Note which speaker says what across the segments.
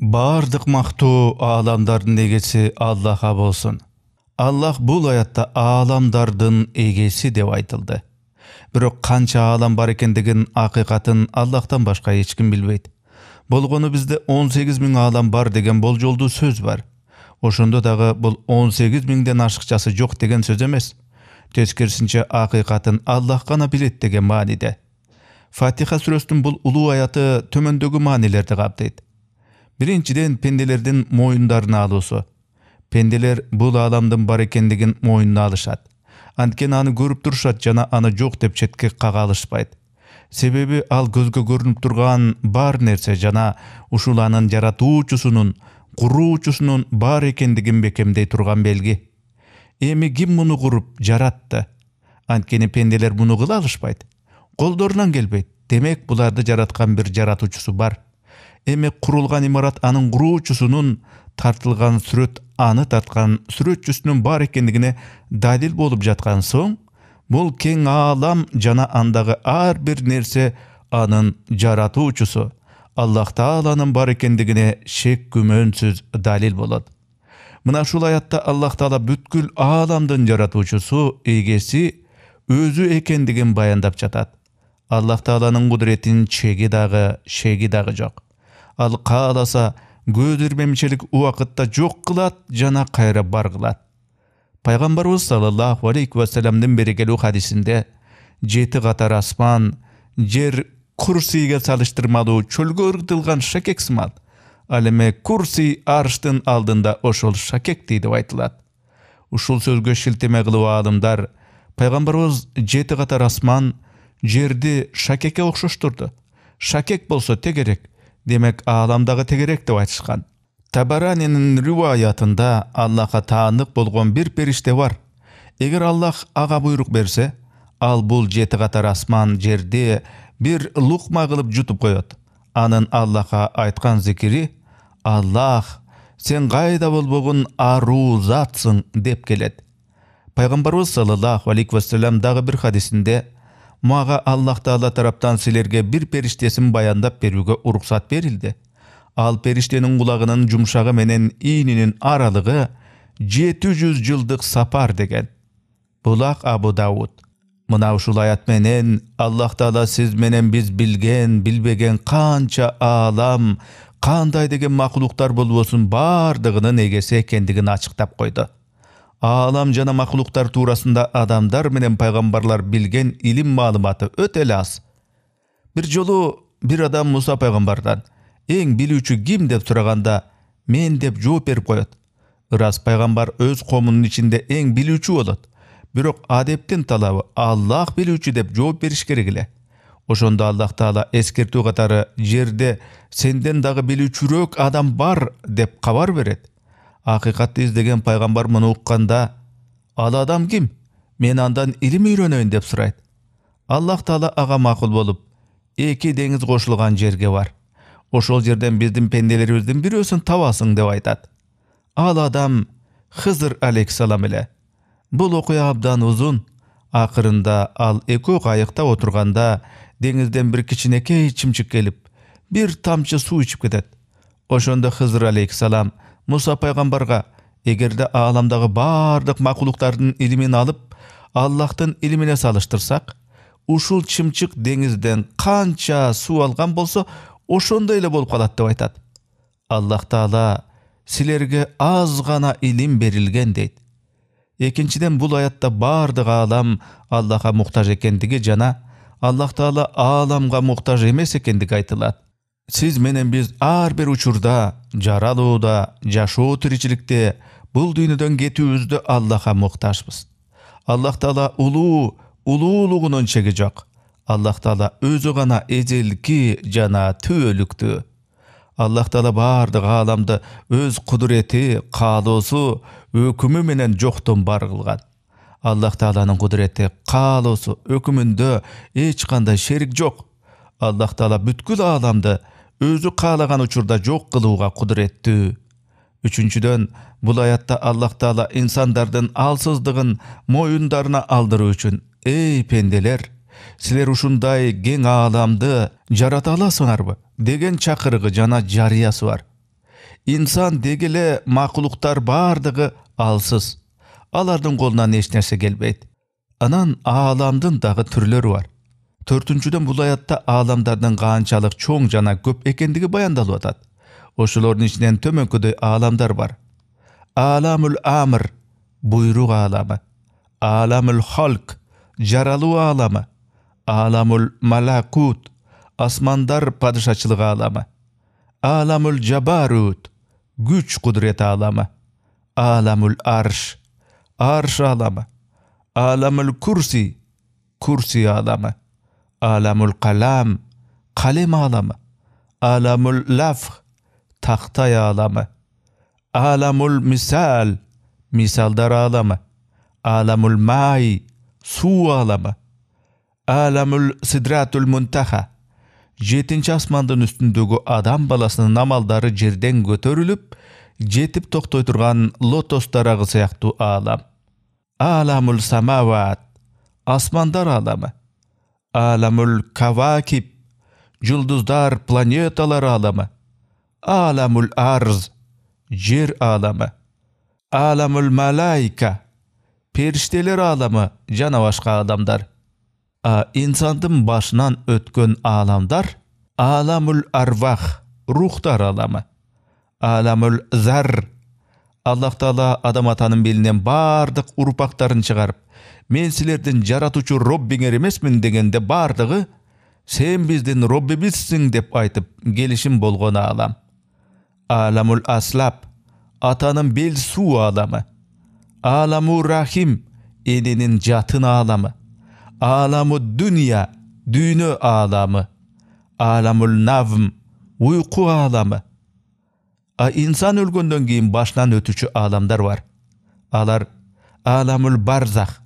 Speaker 1: бардық мақту аламдардың эгеси Аллаға болсын аллах бұл аятта ааламдардын егесі деп айтылды бирок канча алам бар екендігін ақиқатын аллахтан ким билбейт болгону бизде он сегиз миң алам бар деген болжолдуу сөз бар ошондо дагы бул сегиз миңден ашыкчасы жок деген сөз эмес тескерисинче акыйкатын аллах гана билет деген мааниде фатиха сүрөсүнүн бул улуу аяты төмөндөгү маанилерди камтыйт биринчиден пенделердин моюндарына алуусу пенделер бул ааламдын бар экендигин моюнуна алышат анткени аны көрүп турушат жана аны жок деп четке кага алышпайт себеби ал көзгө көрүнүп турган бар нерсе жана ушул анын жаратуучусунун куруучусунун бар экендигин бекемдей турган белги эми ким муну куруп жаратты анткени пенделер муну кыла алышпайт колдорунан келбейт демек буларды жараткан бир жаратуучусу бар эми курулган имарат анын куруучусунун тартылган сүрөт аны тарткан сүрөтчүсүнүн бар экендигине далил болуп жаткан соң бул кең аалам жана андагы ар бир нерсе анын жаратуучусу аллах тааланын бар экендигине шек күмөнсүз далил болот мына ушул аятта аллах таала бүткүл ааламдын жаратуучусу эгеси өзү экендигин баяндап жатат аллах тааланын кудуретинин чеги дагы шеги дагы жок ал кааласа көйдүрмемчилик уақытта жоқ қылат, жана қайры бар қылат. пайгамбарыбыз саллаллаху алейхи вассаламдын берекелүү хадисінде жети қатар аспан жер курсийге салыштырмалуу чөлгө ыргытылган шакек сымат ал эми курсий арштын алдында ошол шакек деп айтылат ушул сөзгө шилтеме кылып аалымдар пайгамбарыбыз жети катар асман жерди шакекке окшоштурду шакек болсо тегерек демек ааламдагы тегерек деп айтышкан табаранинин риwayatында аллахка таандык болгон бир периште бар эгер аллах ага буйрук берсе ал бул жети катар асман жерди бир лукма кылып жутуп коет анын аллахка айткан зикири аллах сен кайда болбогун аруу затсың деп келет пайгамбарыбыз саллаллаху алейхи вассалам дагы бир хадисинде мага аллах таала тараптан силерге бир периштесин баяндап берүүгө уруксат берилди ал периштенин кулагынын жұмшағы менен ийнинин аралығы жети жүз жылдык сапар деген Бұлақ абу дауд мына ушул аят менен аллах таала сиз менен биз билген билбеген канча аалам қандай деген макулуктар болбосун бардығының эгеси экендигин ачыктап койду аалам жана мақлуқтар туурасында адамдар менен пайгамбарлар билген илим маалыматы өтө эле аз бир жолу бир адам муса пайгамбардан эң билүүчү ким деп сураганда мен деп жооп берип коет ырас пайгамбар өз коомунун ичинде эң билүүчү болот бирок адептин талабы аллах билүүчү деп жооп бериш керек эле ошондо аллах таала эскертүү катары жерде сенден дагы билүүчүрөөк адам бар деп кабар берет ақиқатты іздеген пайғамбар мұны ұққанда ал адам кім мен андан ілім үйренейін деп сұрайды аллах таала аға мақұл болып екі деңіз қосылған жерге бар ошол жерден біздің пенделерибиздин бирөөсүн табасың деп айтат ал адам хызыр алейхисалам эле бұл окуя абдан узун акырында ал экөө кайыкта отурганда деңизден бир кичинекей чымчык келип бир тамчы суу ичип кетет ошондо хызыр алейхисалам муса пайгамбарга эгерде ааламдагы баардык макулуктардын илимин алып аллахтын илимине салыштырсак ушул чымчык деңизден канча суу алган болсо ошондой эле болуп калат деп айтат аллах таала силерге аз гана илим берилген дейт экинчиден бул аятта баардык аалам аллахка муктаж экендиги жана аллах таала ааламга муктаж эмес экендиги айтылат сиз менен биз ар бир учурда жаралууда жашоо тиричиликте бул дүйнөдөн кетүүбүздө аллахка муктажбыз аллах таала улуу улуулугунун чеги жок аллах таала өзү гана эзелки жана түбөлүктүү аллах таала бардык ааламды өз кудурети каалоосу өкүмү менен жоктон бар кылган аллах тааланын кудурети каалоосу өкүмүндө эч кандай шерик жок аллах таала бүткүл ааламды өзү каалаган учурда жок кылууга кудуреттүү үчүнчүдөн бұл аятта аллах таала инсандардын алсыздығын моюндарына алдыруу үчүн эй пенделер силер ушундай кең ааламды жарата аласыңарбы деген чақырығы жана жариясы бар инсан деги эле бардығы алсыз Алардың колунан эч нерсе келбейт анан ааламдын дагы түрлөрү бар төртүнчүдөн бул аятта ааламдардын канчалык чоң жана көп экендиги баяндалып атат ошолордун ичинен төмөнкүдөй ааламдар бар ааламул амыр буйрук ааламы ааламул халк жаралуу ааламы ааламул малакут асмандар падышачылык ааламы ааламул жабарут күч кудурет ааламы ааламул арш арш ааламы ааламул курси курси ааламы аламул қалам қалем аламы аламул лафх тақтай аламы аламул мисал мисалдар аламы аламул май су аламы аламул сидратул мунтаха жетінші асмандын үстіндегі адам баласының амалдары жерден көтеріліп, жетіп токтой тұрған лотос дарагы сыяктуу аалам аламул самават асмандар аламы аламул Кавакип – жұлдыздар планеталар аламы аламул арз жер аламы аламул малайка періштелер аламы жана башка адамдар а инсандын башынан өткөн ааламдар аламул арвах рухтар аламы аламул зар аллах таала адам атанын белинен баардык урпактарын мен силердин жаратуучу роббиңер эмесмин дегенде бардығы сен биздин роббибизсиң деп айтып келишим болгон аалам ааламул аслаб атанын бел суу ааламы ааламу рахим эненин жатын ааламы ааламу дүния дүйнө ааламы ааламул навм уйку ааламы а инсан өлгөндөн кийин башынан өтүүчү ааламдар бар алар alamul barzax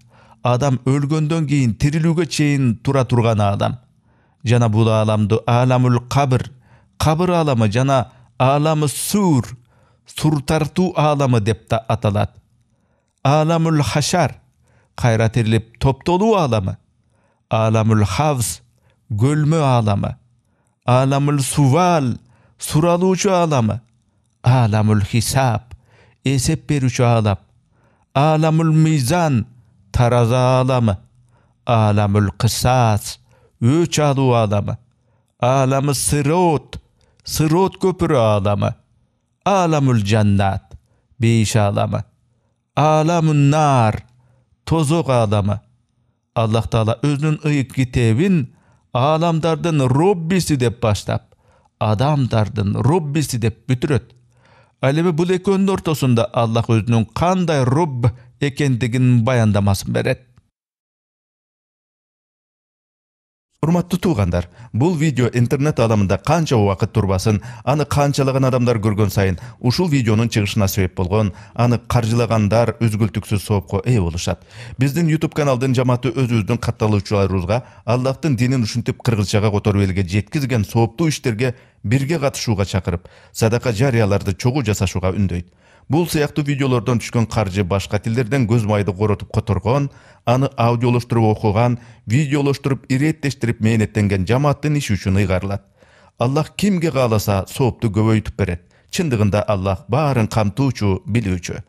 Speaker 1: адам өлгөндөн кийин тирилүүгө чейин тура турган адам жана бул ааламды ааламул кабр кабыр ааламы жана ааламы суур сур тартуу ааламы деп да аталат ааламул хашар кайра тирилип топтолуу ааламы ааламул хавз көлмө ааламы ааламул сувал суралуучу ааламы ааламул хисап эсеп берүүчү аалам alamul mizan taraza alamı, alamul kısas üç alu alamı, alamı sırot sırot köpürü alamı, alamul cennet beş alamı, alamun nar tozuk alamı. Allah Teala özünün ıyık kitabın alamdardın Robbisi dep başlap, adamdardın Robbisi dep bütüret. Әлемі бұл екеуінің ортасында Аллах өзінің қандай Рубб екендігін баяндамасын береді. Құрматты туғандар, бұл видео интернет адамында қанша уақыт тұрбасын, аны қаншалаған адамдар көрген сайын, ушул видеоның чыгышына себеп болгон, аны қаржылағандар үзгүлтүксүз соопко ээ болушат. Біздің YouTube каналдын жамааты өз-өздің катталуучуларыбызга Аллахтын динин ушинтип кыргызчага которуп элге жеткизген сооптуу иштерге бирге катышууга чакырып садака жарыяларды чогуу жасашууга үндөйт бул сыяктуу видеолордон түшкөн каржы башка тилдерден көз майды коротуп которгон аны аудиолоштуруп окуган видеолоштуруп иреттештирип мээнеттенген жамааттын иши үчүн ыйгарылат аллах кимге кааласа соопту көбөйтүп берет чындыгында аллах баарын камтуучу билүүчү